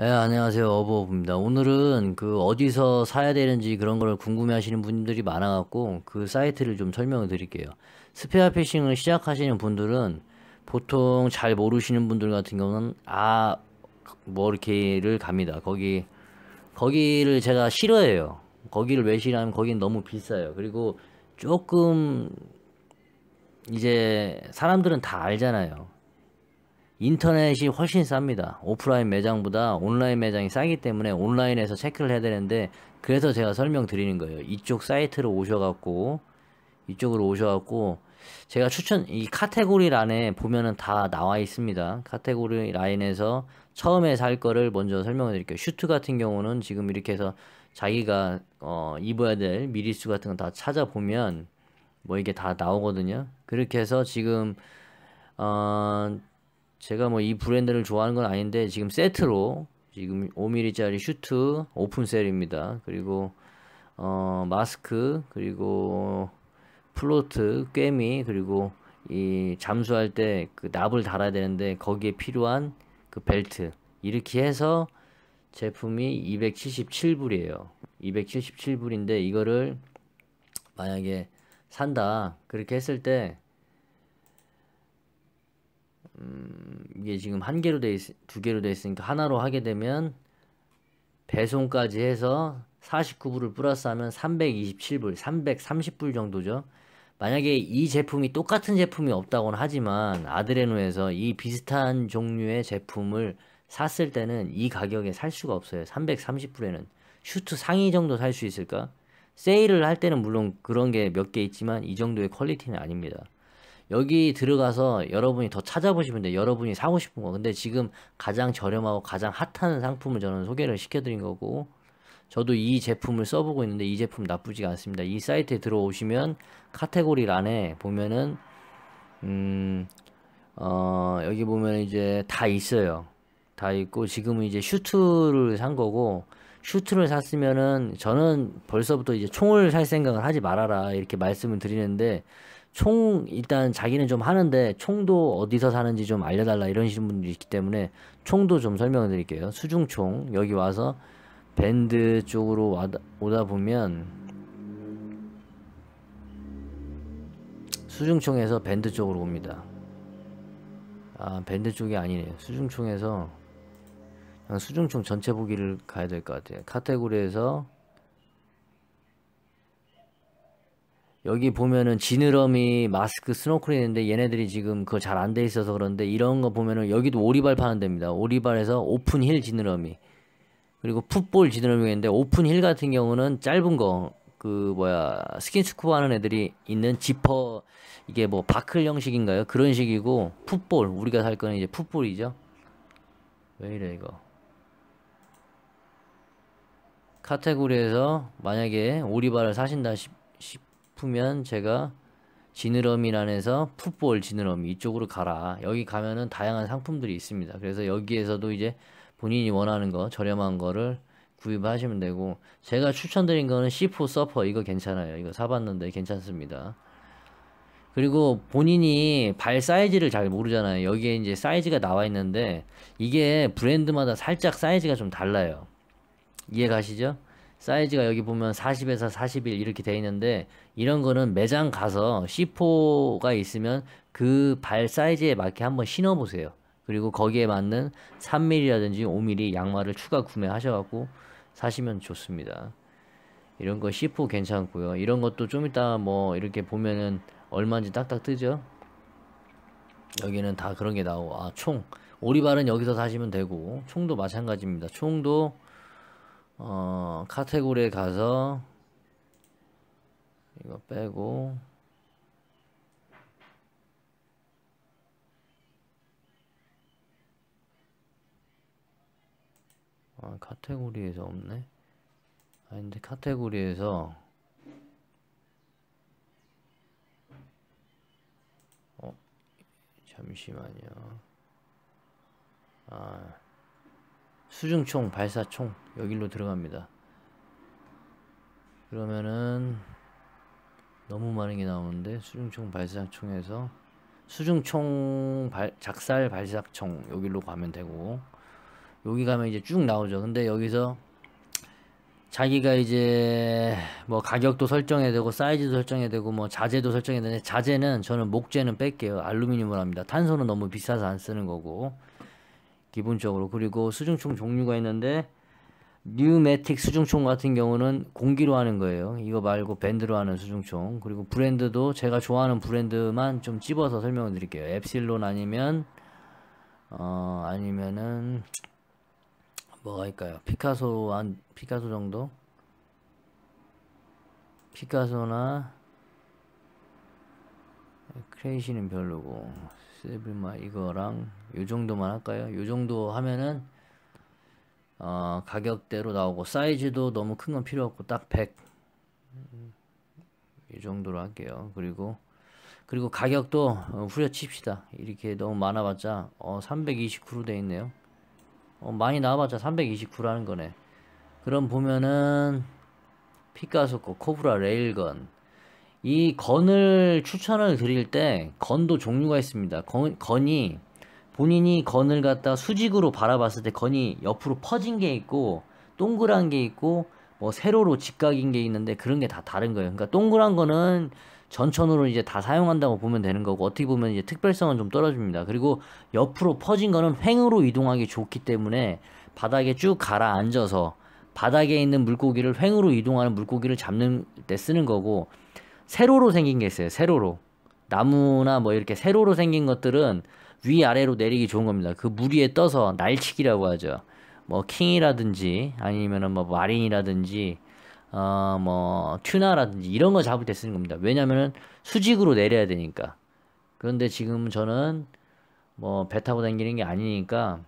네, 안녕하세요. 어버업입니다. 오늘은 그 어디서 사야 되는지 그런 걸 궁금해 하시는 분들이 많아갖고 그 사이트를 좀 설명을 드릴게요. 스페어 피싱을 시작하시는 분들은 보통 잘 모르시는 분들 같은 경우는 아, 뭐 이렇게를 갑니다. 거기, 거기를 제가 싫어해요. 거기를 왜 싫어하면 거긴 너무 비싸요. 그리고 조금 이제 사람들은 다 알잖아요. 인터넷이 훨씬 쌉니다. 오프라인 매장보다 온라인 매장이 싸기 때문에 온라인에서 체크를 해야 되는데 그래서 제가 설명드리는 거예요. 이쪽 사이트로 오셔갖고 이쪽으로 오셔갖고 제가 추천 이 카테고리 란에 보면은 다 나와 있습니다. 카테고리 라인에서 처음에 살 거를 먼저 설명해 드릴게요. 슈트 같은 경우는 지금 이렇게 해서 자기가 어 입어야 될 미리수 같은 거 다 찾아보면 뭐 이게 다 나오거든요. 그렇게 해서 지금 어 제가 뭐 이 브랜드를 좋아하는 건 아닌데 지금 세트로 지금 5mm짜리 슈트 오픈셀입니다. 그리고 어, 마스크 그리고 플로트 꿰미 그리고 이 잠수할 때 그 납을 달아야 되는데 거기에 필요한 그 벨트 이렇게 해서 제품이 277불이에요. 277불인데 이거를 만약에 산다 그렇게 했을 때 음, 이게 지금 한 개로 돼 있, 두 개로 돼 있으니까 하나로 하게 되면 배송까지 해서 49불을 플러스하면 327불, 330불 정도죠. 만약에 이 제품이 똑같은 제품이 없다고는 하지만 아드레노에서 이 비슷한 종류의 제품을 샀을 때는 이 가격에 살 수가 없어요. 330불에는 슈트 상위 정도 살 수 있을까? 세일을 할 때는 물론 그런 게 몇 개 있지만 이 정도의 퀄리티는 아닙니다. 여기 들어가서 여러분이 더 찾아보시면 돼요. 여러분이 사고 싶은 거. 근데 지금 가장 저렴하고 가장 핫한 상품을 저는 소개를 시켜드린 거고 저도 이 제품을 써보고 있는데 이 제품 나쁘지가 않습니다. 이 사이트에 들어오시면 카테고리 란에 보면은 음, 어, 여기 보면 이제 다 있어요. 다 있고 지금은 이제 슈트를 산 거고 슈트를 샀으면은 저는 벌써부터 이제 총을 살 생각을 하지 말아라 이렇게 말씀을 드리는데 총 일단 자기는 좀 하는데 총도 어디서 사는지 좀 알려달라 이런식는 분들이 있기 때문에 총도 좀설명을 드릴게요. 수중총 여기 와서 밴드 쪽으로 와다, 오다 보면 수중총에서 밴드 쪽으로 옵니다. 아 밴드 쪽이 아니네요. 수중총에서 수중총 전체 보기를 가야 될 것 같아요. 카테고리에서 여기 보면은 지느러미 마스크 스노클이 있는데 얘네들이 지금 그거 잘 안 돼 있어서 그런데 이런 거 보면은 여기도 오리발 파는 데입니다. 오리발에서 오픈 힐 지느러미 그리고 풋볼 지느러미가 있는데 오픈 힐 같은 경우는 짧은 거 그 뭐야 스킨 스쿠버 하는 애들이 있는 지퍼 이게 뭐 바클 형식인가요? 그런 식이고 풋볼 우리가 살 거는 이제 풋볼이죠. 왜 이래 이거? 카테고리에서 만약에 오리발을 사신다 싶 싶으면 제가 지느러미 란에서 풋볼 지느러미 이쪽으로 가라. 여기 가면은 다양한 상품들이 있습니다. 그래서 여기에서도 이제 본인이 원하는 거 저렴한 거를 구입하시면 되고 제가 추천드린 거는 C4 서퍼 이거 괜찮아요. 이거 사봤는데 괜찮습니다. 그리고 본인이 발 사이즈를 잘 모르잖아요. 여기에 이제 사이즈가 나와 있는데 이게 브랜드마다 살짝 사이즈가 좀 달라요. 이해 가시죠? 사이즈가 여기 보면 40에서 41 이렇게 되어 있는데 이런 거는 매장 가서 C4가 있으면 그 발 사이즈에 맞게 한번 신어 보세요. 그리고 거기에 맞는 3mm라든지 5mm 양말을 추가 구매하셔 갖고 사시면 좋습니다. 이런 거 C4 괜찮고요. 이런 것도 좀 이따 뭐 이렇게 보면은 얼마인지 딱딱 뜨죠. 여기는 다 그런 게 나오고 아총 오리발은 여기서 사시면 되고 총도 마찬가지입니다. 총도 어, 카테고리에 가서 이거 빼고 아, 카테고리에서 없네. 아, 근데 카테고리에서 어, 잠시만요. 아. 수중총, 발사총 여기로 들어갑니다. 그러면은 너무 많은 게 나오는데 수중총 발사총에서 수중총 발, 작살 발사총 여기로 가면 되고 여기 가면 이제 쭉 나오죠. 근데 여기서 자기가 이제 뭐 가격도 설정해야 되고 사이즈도 설정해야 되고 뭐 자재도 설정해야 되는데 자재는 저는 목재는 뺄게요. 알루미늄으로 합니다. 탄소는 너무 비싸서 안 쓰는 거고 기본적으로 그리고 수중총 종류가 있는데 뉴매틱 수중총 같은 경우는 공기로 하는 거예요 이거 말고 밴드로 하는 수중총 그리고 브랜드도 제가 좋아하는 브랜드만 좀집어서 설명을 드릴게요 엡실론 아니면 어 아니면은 뭐가 있까요 피카소 한 피카소 정도 피카소나 크레이시는 별로고 세빌마 이거랑 요 정도만 할까요? 요 정도 하면은 어, 가격대로 나오고 사이즈도 너무 큰 건 필요 없고 딱 100. 이 정도로 할게요. 그리고 그리고 가격도 어, 후려칩시다. 이렇게 너무 많아봤자 어, 329로 되어 있네요. 어, 많이 나와봤자 329라는 거네. 그럼 보면은 피카소 코 코브라 레일건 이 건을 추천을 드릴 때 건도 종류가 있습니다. 건, 건이 본인이 건을 갖다 수직으로 바라봤을 때 건이 옆으로 퍼진 게 있고 동그란 게 있고 뭐 세로로 직각인 게 있는데 그런 게 다 다른 거예요. 그러니까 동그란 거는 전천으로 이제 다 사용한다고 보면 되는 거고 어떻게 보면 이제 특별성은 좀 떨어집니다. 그리고 옆으로 퍼진 거는 횡으로 이동하기 좋기 때문에 바닥에 쭉 가라앉아서 바닥에 있는 물고기를 횡으로 이동하는 물고기를 잡는 데 쓰는 거고 세로로 생긴 게 있어요. 세로로. 나무나 뭐 이렇게 세로로 생긴 것들은 위아래로 내리기 좋은 겁니다. 그 무리에 떠서 날치기라고 하죠. 뭐 킹이라든지 아니면은 뭐 마린이라든지 어 뭐 튜나라든지 이런 거 잡을 때 쓰는 겁니다. 왜냐면은 수직으로 내려야 되니까. 그런데 지금 저는 뭐 배 타고 다니는 게 아니니까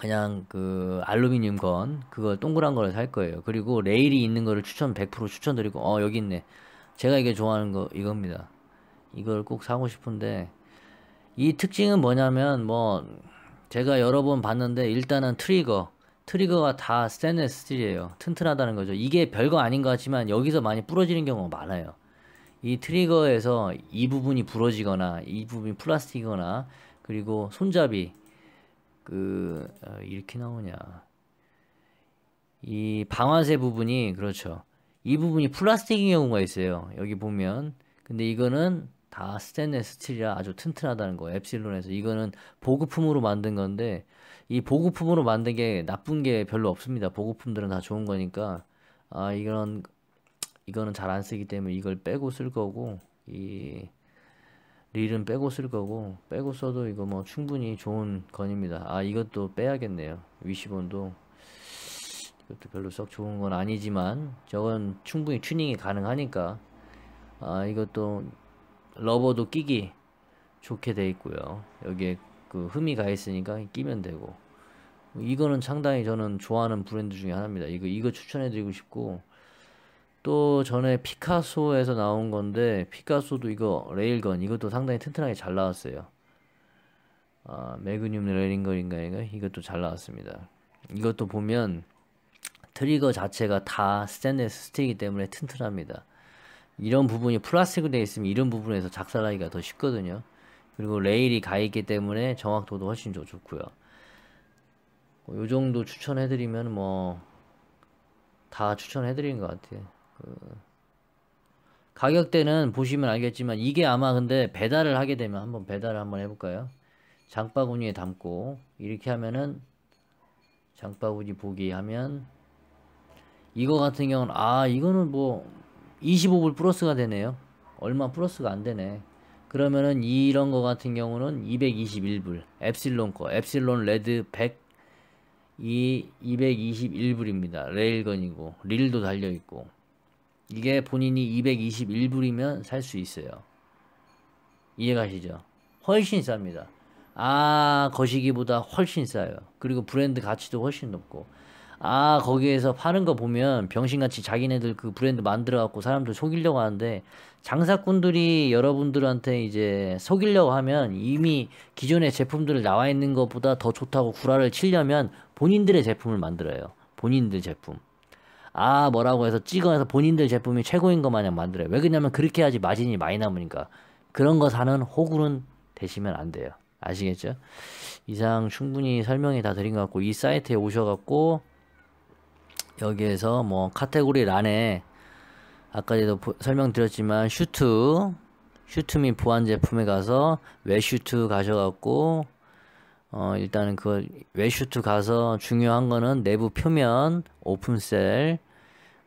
그냥 그 알루미늄 건 그거 동그란 걸를살 거예요. 그리고 레일이 있는 거를 추천 100% 추천드리고 어 여기 있네. 제가 이게 좋아하는 거 이겁니다. 이걸 꼭 사고 싶은데 이 특징은 뭐냐면 뭐 제가 여러 번 봤는데 일단은 트리거 트리거가 다스테인리스 스틸이에요. 튼튼하다는 거죠. 이게 별거 아닌 것 같지만 여기서 많이 부러지는 경우가 많아요. 이 트리거에서 이 부분이 부러지거나 이 부분이 플라스틱이거나 그리고 손잡이 그 어, 이렇게 나오냐 이 방아쇠 부분이 그렇죠. 이 부분이 플라스틱인 경우가 있어요. 여기 보면. 근데 이거는 다 스테인레스 스틸이라 아주 튼튼하다는 거예요. 엡실론에서. 이거는 보급품으로 만든 건데 이 보급품으로 만든 게 나쁜 게 별로 없습니다. 보급품들은 다 좋은 거니까 아 이런 이거는 잘 안 쓰기 때문에 이걸 빼고 쓸 거고 이 릴은 빼고 쓸 거고 빼고 써도 이거 뭐 충분히 좋은 건입니다. 아 이것도 빼야겠네요. 위시본도 그것도 별로 썩 좋은 건 아니지만 저건 충분히 튜닝이 가능하니까 아 이것도 러버도 끼기 좋게 돼 있고요 여기에 그 흠이 가 있으니까 끼면 되고 이거는 상당히 저는 좋아하는 브랜드 중에 하나입니다 이거 이거 추천해 드리고 싶고 또 전에 피카소에서 나온 건데 피카소도 이거 레일건 이것도 상당히 튼튼하게 잘 나왔어요 아, 매그늄 레일거인가 이것도 잘 나왔습니다 이것도 보면 트리거 자체가 다스탠인레스 스틸이기 때문에 튼튼합니다. 이런 부분이 플라스틱으로 되어 있으면 이런 부분에서 작살나기가 더 쉽거든요. 그리고 레일이 가 있기 때문에 정확도도 훨씬 더 좋고요. 뭐 요 정도 추천해드리면 뭐 다 추천해드리는 것 같아요. 그 가격대는 보시면 알겠지만 이게 아마 근데 배달을 하게 되면 한번 배달을 한번 해볼까요? 장바구니에 담고 이렇게 하면은 장바구니 보기 하면 이거 같은 경우는 아 이거는 뭐 25불 플러스가 되네요 얼마 플러스가 안되네 그러면은 이런 거 같은 경우는 221불 엡실론 거 엡실론 레드 100이 221불입니다 레일건이고 릴도 달려있고 이게 본인이 221불이면 살 수 있어요 이해가시죠 훨씬 쌉니다 아 거시기보다 훨씬 싸요 그리고 브랜드 가치도 훨씬 높고 아 거기에서 파는 거 보면 병신같이 자기네들 그 브랜드 만들어 갖고 사람들 속이려고 하는데 장사꾼들이 여러분들한테 이제 속이려고 하면 이미 기존의 제품들 을 나와 있는 것보다 더 좋다고 구라를 치려면 본인들의 제품을 만들어요 본인들 제품 아 뭐라고 해서 찍어서 본인들 제품이 최고인 것 마냥 만들어요 왜 그러냐면 그렇게 해야지 마진이 많이 남으니까 그런 거 사는 호구는 되시면 안 돼요 아시겠죠 이상 충분히 설명이 다 드린 것 같고 이 사이트에 오셔갖고 여기에서 뭐 카테고리 란에 아까도 설명드렸지만 슈트 슈트 및 보안 제품에 가서 웹슈트 가셔갖고 어 일단은 그걸 웹슈트 가서 중요한 거는 내부 표면 오픈셀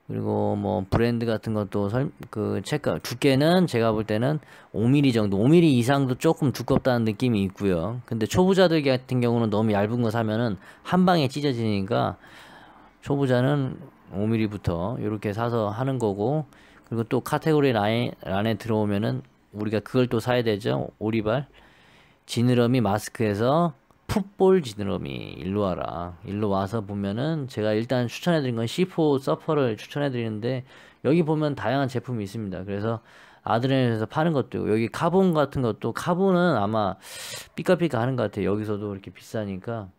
그리고 뭐 브랜드 같은 것도 설, 그 체크 두께는 제가 볼 때는 5mm 정도 5mm 이상도 조금 두껍다는 느낌이 있고요 근데 초보자들 같은 경우는 너무 얇은 거 사면은 한 방에 찢어지니까 초보자는 5mm부터 이렇게 사서 하는 거고 그리고 또 카테고리 라인 안에 들어오면은 우리가 그걸 또 사야 되죠 오리발 지느러미 마스크에서 풋볼 지느러미 일로 와라 일로 와서 보면은 제가 일단 추천해 드린 건 C4 서퍼를 추천해 드리는데 여기 보면 다양한 제품이 있습니다 그래서 아드레날에서 파는 것도 있고 여기 카본 같은 것도 카본은 아마 삐까삐까 하는 것 같아요 여기서도 이렇게 비싸니까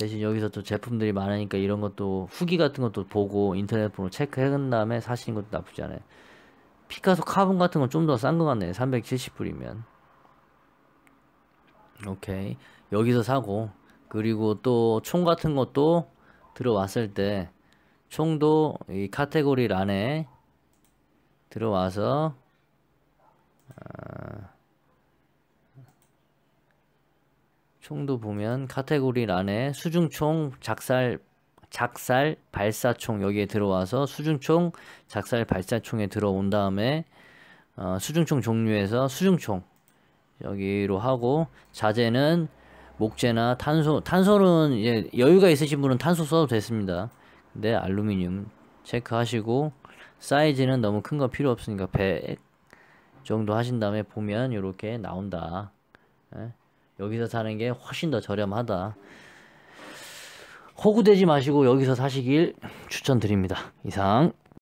대신 여기서 또 제품들이 많으니까 이런 것도 후기 같은 것도 보고 인터넷 으로 체크해간 다음에 사시는 것도 나쁘지 않아요. 피카소 카본 같은 건 좀 더 싼 것 같네요. 370불이면. 오케이. 여기서 사고 그리고 또 총 같은 것도 들어왔을 때 총도 이 카테고리 란에 들어와서 아, 총도 보면 카테고리 란에 수중총, 작살, 작살, 발사총 여기에 들어와서 수중총, 작살, 발사총에 들어온 다음에 어, 수중총 종류에서 수중총 여기로 하고 자재는 목재나 탄소, 탄소는 이제 여유가 있으신 분은 탄소 써도 됐습니다. 근데 알루미늄 체크하시고 사이즈는 너무 큰 거 필요 없으니까 100 정도 하신 다음에 보면 이렇게 나온다. 예? 여기서 사는 게 훨씬 더 저렴하다. 호구되지 마시고 여기서 사시길 추천드립니다. 이상